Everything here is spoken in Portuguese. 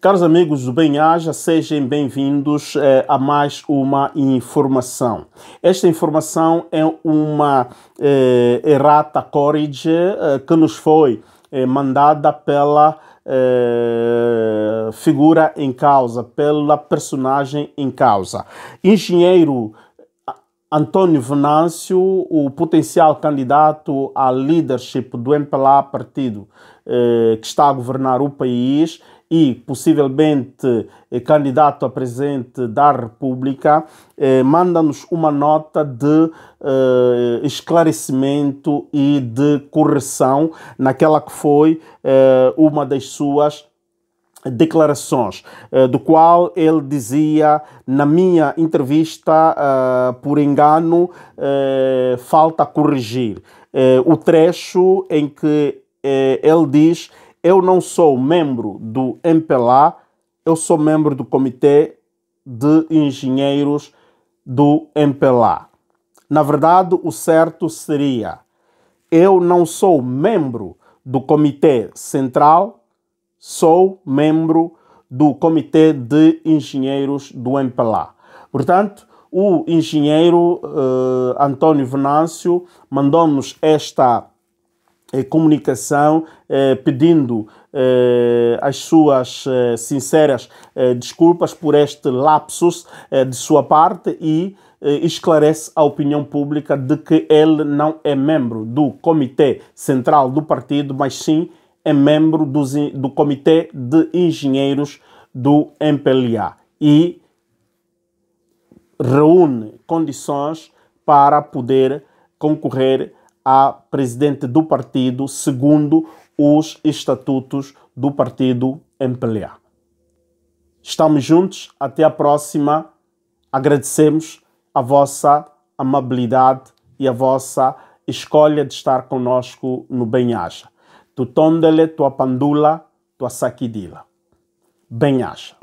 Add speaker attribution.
Speaker 1: Caros amigos do bem sejam bem-vindos eh, a mais uma informação. Esta informação é uma eh, errata corrige eh, que nos foi eh, mandada pela eh, figura em causa, pela personagem em causa. Engenheiro António Venâncio, o potencial candidato à leadership do MPLA, partido eh, que está a governar o país, e possivelmente eh, candidato a presidente da República, eh, manda-nos uma nota de eh, esclarecimento e de correção naquela que foi eh, uma das suas declarações, eh, do qual ele dizia na minha entrevista, eh, por engano, eh, falta corrigir. O trecho em que ele diz: Eu não sou membro do MPLA, eu sou membro do Comitê de Engenheiros do MPLA. Na verdade, o certo seria: Eu não sou membro do Comitê Central sou membro do Comitê de Engenheiros do MPLA. Portanto, o engenheiro eh, António Venâncio mandou-nos esta eh, comunicação eh, pedindo eh, as suas eh, sinceras desculpas por este lapsus de sua parte e esclarece à opinião pública de que ele não é membro do Comitê Central do Partido, mas sim é membro do, do Comitê de Engenheiros do MPLA e reúne condições para poder concorrer a presidente do partido segundo os estatutos do partido MPLA. Estamos juntos, até a próxima. Agradecemos a vossa amabilidade e a vossa escolha de estar conosco no Benhaja. Tu tondele, pandula, tua saquidila. Bem acha.